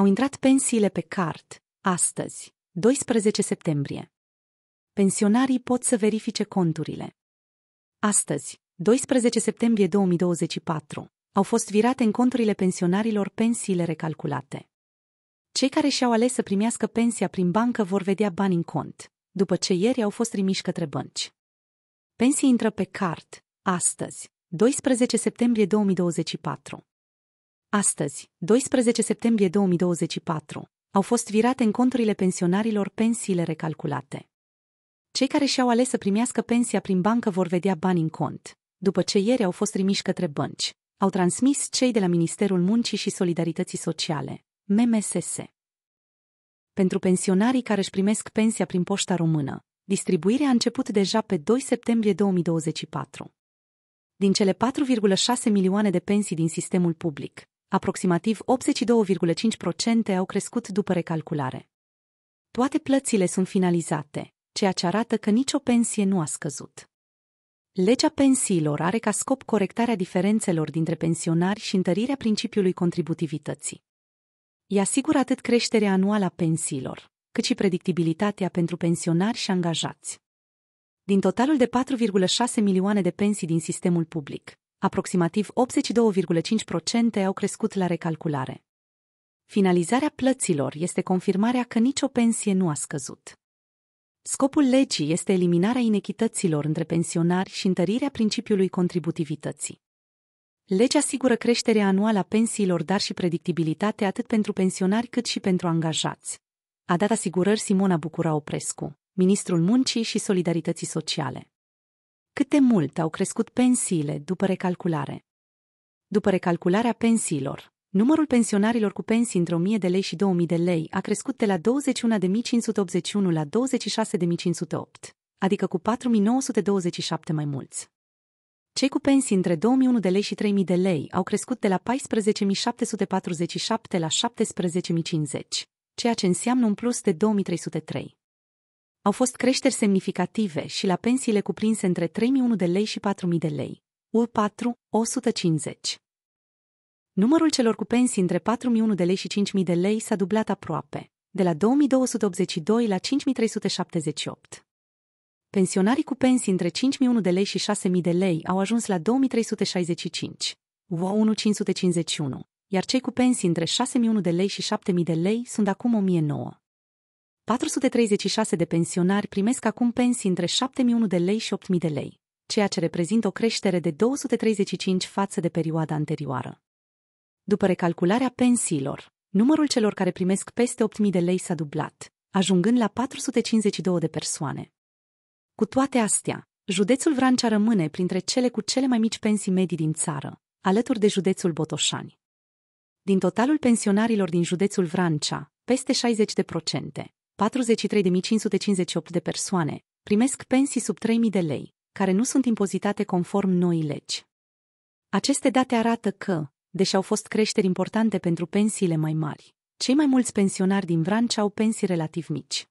Au intrat pensiile pe card, astăzi, 12 septembrie. Pensionarii pot să verifice conturile. Astăzi, 12 septembrie 2024, au fost virate în conturile pensionarilor pensiile recalculate. Cei care și-au ales să primească pensia prin bancă vor vedea bani în cont, după ce ieri au fost trimiși către bănci. Pensii intră pe card, astăzi, 12 septembrie 2024. Astăzi, 12 septembrie 2024, au fost virate în conturile pensionarilor pensiile recalculate. Cei care și-au ales să primească pensia prin bancă vor vedea bani în cont, după ce ieri au fost trimiși către bănci, au transmis cei de la Ministerul Muncii și Solidarității Sociale, MMSS. Pentru pensionarii care își primesc pensia prin poșta română, distribuirea a început deja pe 2 septembrie 2024. Din cele 4,6 milioane de pensii din sistemul public, aproximativ 82,5% au crescut după recalculare. Toate plățile sunt finalizate, ceea ce arată că nicio pensie nu a scăzut. Legea pensiilor are ca scop corectarea diferențelor dintre pensionari și întărirea principiului contributivității. Ea asigură atât creșterea anuală a pensiilor, cât și predictibilitatea pentru pensionari și angajați. Din totalul de 4,6 milioane de pensii din sistemul public, aproximativ 82,5% au crescut la recalculare. Finalizarea plăților este confirmarea că nicio pensie nu a scăzut. Scopul legii este eliminarea inechităților între pensionari și întărirea principiului contributivității. Legea asigură creșterea anuală a pensiilor, dar și predictibilitate atât pentru pensionari cât și pentru angajați. A dat asigurări Simona Bucura Oprescu, ministrul Muncii și Solidarității Sociale. Cât de mult au crescut pensiile după recalculare? După recalcularea pensiilor, numărul pensionarilor cu pensii între 1000 de lei și 2000 de lei a crescut de la 21.581 la 26.508, adică cu 4.927 mai mulți. Cei cu pensii între 2001 de lei și 3000 de lei au crescut de la 14.747 la 17.050, ceea ce înseamnă un plus de 2303. Au fost creșteri semnificative și la pensiile cuprinse între 3.001 de lei și 4.000 de lei. U4, 150. Numărul celor cu pensii între 4.001 de lei și 5.000 de lei s-a dublat aproape, de la 2.282 la 5.378. Pensionarii cu pensii între 5.001 de lei și 6.000 de lei au ajuns la 2.365, u 1 551, iar cei cu pensii între 6.001 de lei și 7.000 de lei sunt acum 1.009. 436 de pensionari primesc acum pensii între 7.001 de lei și 8.000 de lei, ceea ce reprezintă o creștere de 235 față de perioada anterioară. După recalcularea pensiilor, numărul celor care primesc peste 8.000 de lei s-a dublat, ajungând la 452 de persoane. Cu toate astea, județul Vrancea rămâne printre cele cu cele mai mici pensii medii din țară, alături de județul Botoșani. Din totalul pensionarilor din județul Vrancea, peste 60% 43.558 de persoane primesc pensii sub 3.000 de lei, care nu sunt impozitate conform noii legi. Aceste date arată că, deși au fost creșteri importante pentru pensiile mai mari, cei mai mulți pensionari din Vrancea au pensii relativ mici.